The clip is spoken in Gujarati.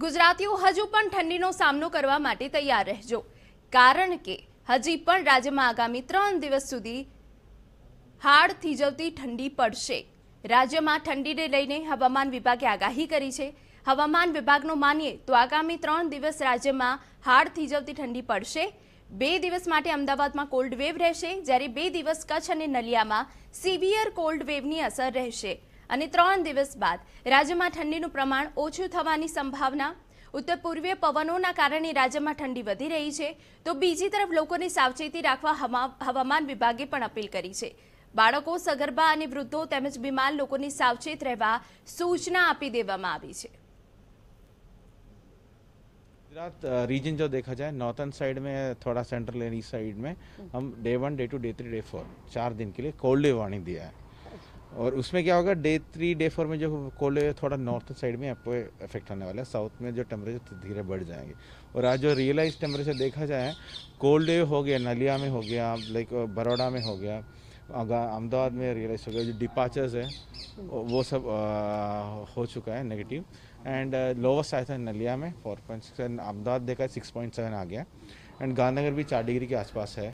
ગુજરાતીઓ હજુ પણ ઠંડીનો સામનો કરવા માટે તૈયાર રહેજો કારણ કે હજી પણ રાજ્યમાં આગામી ત્રણ દિવસ સુધી હાડ થીજવતી ઠંડી પડશે રાજ્યમાં ઠંડીને લઈને હવામાન વિભાગે આગાહી કરી છે હવામાન વિભાગનો માનીએ તો આગામી ત્રણ દિવસ રાજ્યમાં હાડ થીજવતી ઠંડી પડશે બે દિવસ માટે અમદાવાદમાં કોલ્ડ વેવ રહેશે જ્યારે બે દિવસ કચ્છ અને નલિયામાં સિવિયર કોલ્ડ વેવની અસર રહેશે અને ત્રણ દિવસ બાદ રાજ્યમાં ઠંડીનું પ્રમાણ ઓછું થવાની સંભાવના ઉત્તર પૂર્વીય પવનોના કારણે રાજ્યમાં ઠંડી વધી રહી છે તો બીજી તરફ લોકોને સાવચેતી રાખવા હવામાન વિભાગે પણ અપીલ કરી છે બાળકો સગર્ભા અને વૃદ્ધો તેમજ બીમાર લોકોને સાવચેત રહેવા સૂચના આપી દેવામાં આવી છે गुजरात रीजन जो देखा जाए नॉर्थन साइड में थोड़ा सेंट्रल एनी साइड में हम day one day two day three day four चार दिन के लिए कोल्ड डे वार्निंग दिया और उसमें क्या होगा डे थ्री डे फोर में जो कोल्ड थोड़ा नॉर्थ साइड में आपको इफेक्ट होने वाला है साउथ में जो टेम्परेचर धीरे बढ़ जाएंगे और आज जो रियलाइज टेम्परेचर देखा जाए कोल्ड हो गया नलिया में हो गया लाइक बड़ोड़ा में हो गया अहमदाबाद में रियलाइज हो गया जो डिपाचर्स है वो सब आ, हो चुका है नेगेटिव एंड लोवेस्ट आया था नलिया में फोर पॉइंट सिक्स अहमदाबाद देखा है सिक्स पॉइंट सेवन आ गया एंड गांधीनगर भी चार डिग्री के आसपास है